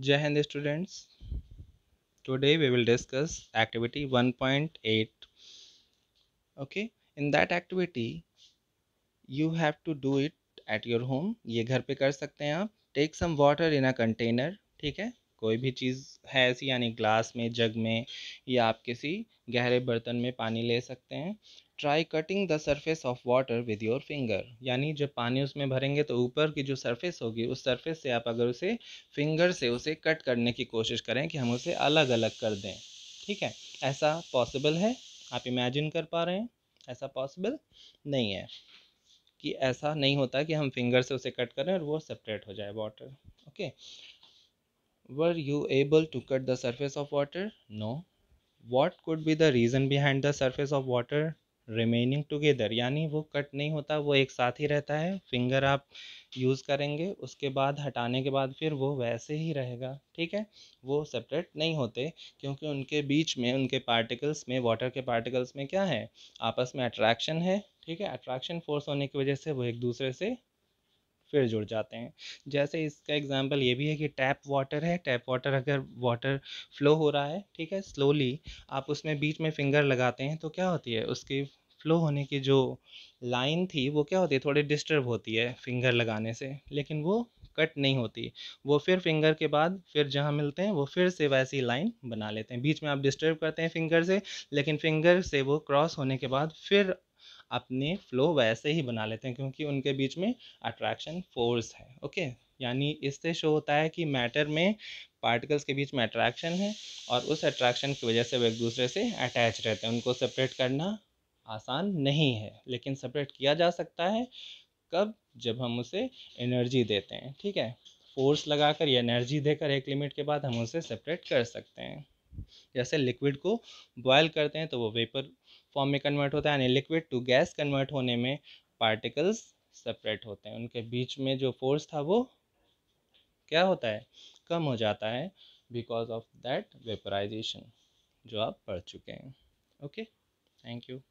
जय हिंद students today we will discuss activity 1.8 okay in that activity you have to do it at your home ये घर पे कर सकते हैं आप take some water in a container ठीक है कोई भी चीज़ है ऐसी यानी ग्लास में जग में या आप किसी गहरे बर्तन में पानी ले सकते हैं try cutting the surface of water with your finger यानी जब पानी उसमें भरेंगे तो ऊपर की जो सरफेस होगी उस सरफेस से आप अगर उसे फिंगर से उसे कट करने की कोशिश करें कि हम उसे अलग अलग कर दें ठीक है ऐसा पॉसिबल है आप इमेजिन कर पा रहे हैं ऐसा पॉसिबल नहीं है कि ऐसा नहीं होता कि हम फिंगर से उसे कट करें और वो सेपरेट हो जाए water okay Were you able to cut the surface of water? No. What could be the reason behind the surface of water remaining together? यानी वो कट नहीं होता वो एक साथ ही रहता है फिंगर आप यूज़ करेंगे उसके बाद हटाने के बाद फिर वो वैसे ही रहेगा ठीक है वो सेपरेट नहीं होते क्योंकि उनके बीच में उनके पार्टिकल्स में वाटर के पार्टिकल्स में क्या है आपस में अट्रैक्शन है ठीक है अट्रैक्शन फोर्स होने की वजह से वो एक दूसरे से फिर जुड़ जाते हैं जैसे इसका एग्जांपल ये भी है कि टैप वाटर है टैप वाटर अगर वाटर फ्लो हो रहा है ठीक है स्लोली आप उसमें बीच में फिंगर लगाते हैं तो क्या होती है उसकी फ्लो होने की जो लाइन थी वो क्या होती है थोड़ी डिस्टर्ब होती है फिंगर लगाने से लेकिन वो कट नहीं होती वो फिर फिंगर के बाद फिर जहाँ मिलते हैं वो फिर से वैसी लाइन बना लेते हैं बीच में आप डिस्टर्ब करते हैं फिंगर से लेकिन फिंगर से वो क्रॉस होने के बाद फिर अपने फ़्लो वैसे ही बना लेते हैं क्योंकि उनके बीच में अट्रैक्शन फोर्स है ओके यानी इससे शो होता है कि मैटर में पार्टिकल्स के बीच में अट्रैक्शन है और उस अट्रैक्शन की वजह से वो एक दूसरे से अटैच रहते हैं उनको सेपरेट करना आसान नहीं है लेकिन सेपरेट किया जा सकता है कब जब हम उसे एनर्जी देते हैं ठीक है फोर्स लगाकर या एनर्जी देकर एक लिमिट के बाद हम उसे सेपरेट कर सकते हैं जैसे लिक्विड को बॉयल करते हैं तो वो वेपर फॉर्म में कन्वर्ट होता है यानी लिक्विड टू गैस कन्वर्ट होने में पार्टिकल्स सेपरेट होते हैं उनके बीच में जो फोर्स था वो क्या होता है कम हो जाता है बिकॉज ऑफ दैट वेपराइजेशन जो आप पढ़ चुके हैं ओके थैंक यू